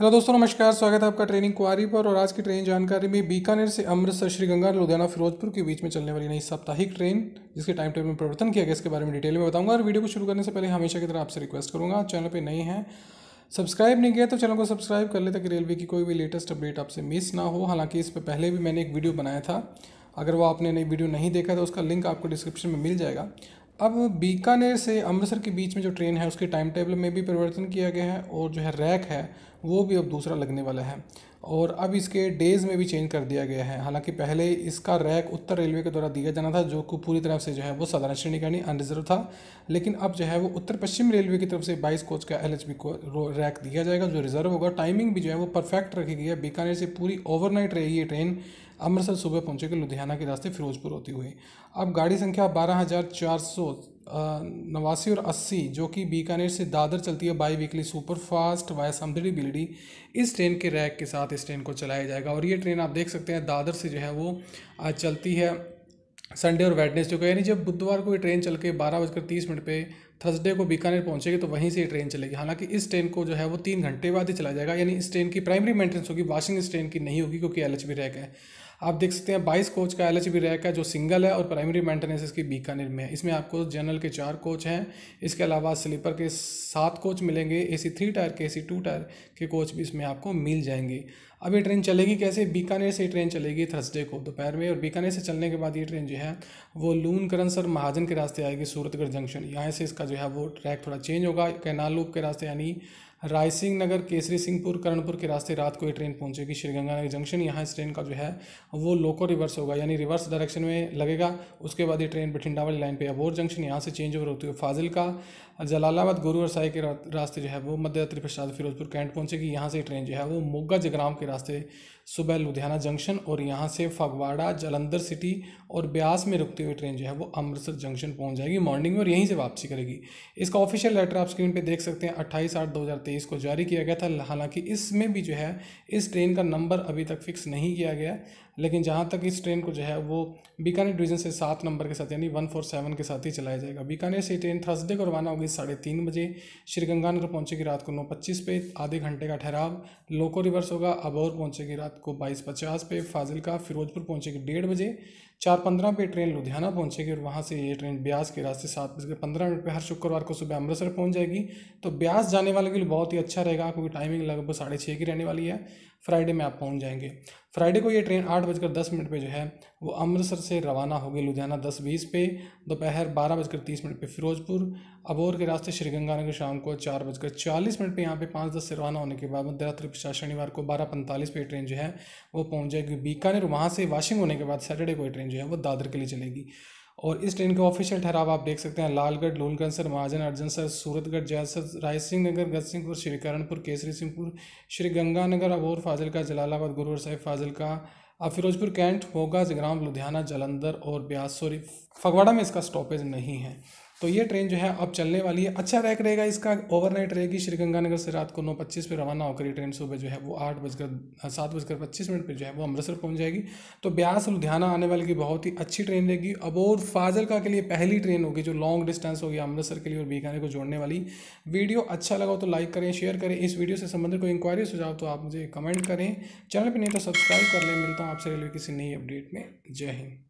hello दोस्तों नमस्कार स्वागत है आपका ट्रेनिंग क्वारी पर और आज की ट्रेन जानकारी में बीकानेर से अमृतसर श्रीगंगा लुधियाना फिरोजपुर के बीच में चलने वाली नई साप्ताहिक ट्रेन जिसके टाइम टेबल में परिवर्तन किया गया इसके बारे में डिटेल में बताऊंगा और वीडियो को शुरू करने से पहले हमेशा की तरह आपसे रिक्वेस्ट करूँगा चैनल पर नए हैं सब्सक्राइब नहीं किया तो चैनल को सब्सक्राइब कर ले ताकि रेलवे की कोई भी लेटेस्ट अपडेट आपसे मिस ना हो हालांकि इस पर पहले भी मैंने एक वीडियो बनाया था अगर वो आपने नई वीडियो नहीं देखा तो उसका लिंक आपको डिस्क्रिप्शन में मिल जाएगा अब बीकानेर से अमृतसर के बीच में जो ट्रेन है उसके टाइम टेबल में भी परिवर्तन किया गया है और जो है रैक है वो भी अब दूसरा लगने वाला है और अब इसके डेज़ में भी चेंज कर दिया गया है हालांकि पहले इसका रैक उत्तर रेलवे के द्वारा दिया जाना था जो कि पूरी तरफ से जो है वो साधारण श्रेणी नहीं अनरिजर्व था लेकिन अब जो है वो उत्तर पश्चिम रेलवे की तरफ से 22 कोच का एल को रैक दिया जाएगा जो रिजर्व होगा टाइमिंग भी जो है वो परफेक्ट रखी गई है बीकानेर से पूरी ओवरनाइट रहेगी ये ट्रेन अमृतसर सुबह पहुंचेगी लुधियाना के रास्ते फिरोजपुर होती हुई अब गाड़ी संख्या बारह हज़ार चार सौ नवासी और अस्सी जो कि बीकानेर से दादर चलती है बाई वीकली सुपरफास्ट वाया समी बिलड़ी इस ट्रेन के रैक के साथ इस ट्रेन को चलाया जाएगा और ये ट्रेन आप देख सकते हैं दादर से जो है वो चलती है संडे और वेडनेसडे को यानी जब बुधवार को ये ट्रेन चल के बारह बजकर तीस मिनट पर थर्सडे को बीकानेर पहुंचेगी तो वहीं से ट्रेन चलेगी हालांकि इस ट्रेन को जो है वो तीन घंटे बाद ही चला जाएगा यानी इस ट्रेन की प्राइमरी मेंटेनेंस होगी वाशिंग इस ट्रेन की नहीं होगी क्योंकि एल एच बी रैक है आप देख सकते हैं बाईस कोच का एल एच बी रैक है जो सिंगल है और प्राइमरी मेंटेनेंस इसकी बीकानेर में है इसमें आपको जनरल के चार कोच हैं इसके अलावा स्लीपर के सात कोच मिलेंगे ए सी थ्री टायर के ए सी टू टायर के कोच भी इसमें आपको मिल जाएंगे अब ये ट्रेन चलेगी कैसे बीकानेर से ट्रेन चलेगी थर्सडे को दोपहर में और बीकानेर से चलने के बाद ये ट्रेन जो है वो लून करंसर महाजन के रास्ते आएगी सूरतगढ़ जंक्शन यहाँ से इसका जो है वो ट्रैक थोड़ा चेंज होगा कैनाल लूप के रास्ते यानी रायसिंह नगर केसरी सिंहपुर करणपुर के रास्ते रात को ये ट्रेन पहुंचेगी श्रीगंगानगर जंक्शन यहाँ इस ट्रेन का जो है वो लोको रिवर्स होगा यानी रिवर्स डायरेक्शन में लगेगा उसके बाद ये ट्रेन बठिंडा वाली लाइन पे अबोर जंक्शन यहाँ से चेंज ओवर होती है फाजिल का जलालाबाद गुरु और साई के रास्ते जो है वो मध्य त्रिप्रसाद फिरोजपुर कैंट पहुँचेगी यहाँ से ट्रेन जो है वो मोगा जगराम के रास्ते सुबह लुधियाना जंक्शन और यहाँ से फगवाड़ा जलंधर सिटी और ब्यास में रुकती हुई ट्रेन जो है वो अमृतसर जंक्शन पहुँच जाएगी मॉर्निंग में और यहीं से वापसी करेगी इसका ऑफिशियल लेटर आप स्क्रीन पर देख सकते हैं अट्ठाईस आठ दो हज़ार तेईस को जारी किया गया था हालांकि इसमें भी जो है इस ट्रेन का नंबर अभी तक फिक्स नहीं किया गया लेकिन जहाँ तक इस ट्रेन को जो है वो बीकानेर डिवीज़न से सात नंबर के साथ यानी वन फोर सेवन के साथ ही चलाया जाएगा बीकानेर से ट्रेन थर्सडे को रवाना होगी साढ़े तीन बजे श्रीगंगानगर पहुँचेगी रात को नौ पच्चीस पे आधे घंटे का ठहराव लोको रिवर्स होगा अबौर पहुँचेगी रात को बाईस पचास पे फाजिलका फिरोजपुर पहुँचेगी डेढ़ बजे चार पंद्रह पे ट्रेन लुधियाना पहुँचेगी और वहाँ से ये ट्रेन ब्यास के रास्ते सात बजकर पंद्रह मिनट पर हर शुक्रवार को सुबह अमृतसर पहुँच जाएगी तो ब्यास जाने वाले के लिए बहुत ही अच्छा रहेगा क्योंकि टाइमिंग लगभग साढ़े छः की रहने वाली है फ्राइडे में आप पहुँच जाएंगे फ्राइडे को ये ट्रेन आठ बजकर दस मिनट पे जो है वो अमृतसर से रवाना होगी लुधियाना दस बीस पे दोपहर बारह बजकर तीस मिनट पे फिरोजपुर अबोर के रास्ते श्रीगंगानगर शाम को चार बजकर चालीस मिनट पे यहाँ पे पाँच दस से रवाना होने के बाद मध्यरात्रि पिछड़ा शनिवार को बारह पैंतालीस पे ट्रेन जो है वो पहुँच जाएगी बीकानेर वहाँ से वाशिंग होने के बाद सैटरडे को ये ट्रेन जो है वो दादर के लिए चलेगी और इस ट्रेन का ऑफिशियल ठहराव आप देख सकते हैं लालगढ़ लोनगंजसर महाजन अर्जनसर सूरतगढ़ जयसर राय सिंह नगर गजसिंहपुर सिंहपुर श्रीकरणपुर केसरी सिंहपुर श्री गंगानगर अबोर फाजिलका जलालाबाद गुरूर साहिब फाजिलका अब फिरोजपुर कैंट होगा जगराम लुधियाना जलंधर और ब्यास सॉरी फगवाड़ा में इसका स्टॉपेज नहीं है तो ये ट्रेन जो है अब चलने वाली है अच्छा रैक रहेगा इसका ओवरनाइट रहेगी श्रीगंगानगर से रात को नौ पच्चीस पर रवाना होकर ये ट्रेन सुबह जो है वो आठ बजकर सात बजकर पच्चीस मिनट पर जो है वो अमृतसर पहुंच जाएगी तो ब्यास लुधियाना आने वाली की बहुत ही अच्छी ट्रेन रहेगी अबोर फाजिलका के लिए पहली ट्रेन होगी जो लॉन्ग डिस्टेंस होगी अमृतसर के लिए और बीकानेर को जोड़ने वाली वीडियो अच्छा लगा तो लाइक करें शेयर करें इस वीडियो से संबंधित कोई इंक्वायरी सुझाव तो आप मुझे कमेंट करें चैनल पर नहीं तो सब्सक्राइब कर लें मिलता हूँ आपसे रेलवे किसी नई अपडेट में जय हिंद